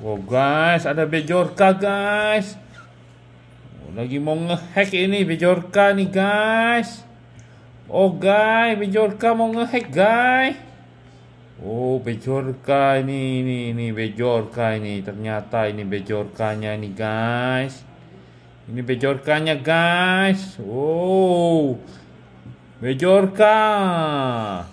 Oh guys, ada Bejorka guys. Oh, lagi mau ngehack ini Bejorka nih guys. Oh guys, Bejorka mau ngehack guys. Oh Bejorka ini ini ini Bejorka ini ternyata ini Bejorkanya nih guys. Ini Bejorkanya guys. Oh. Bejorka.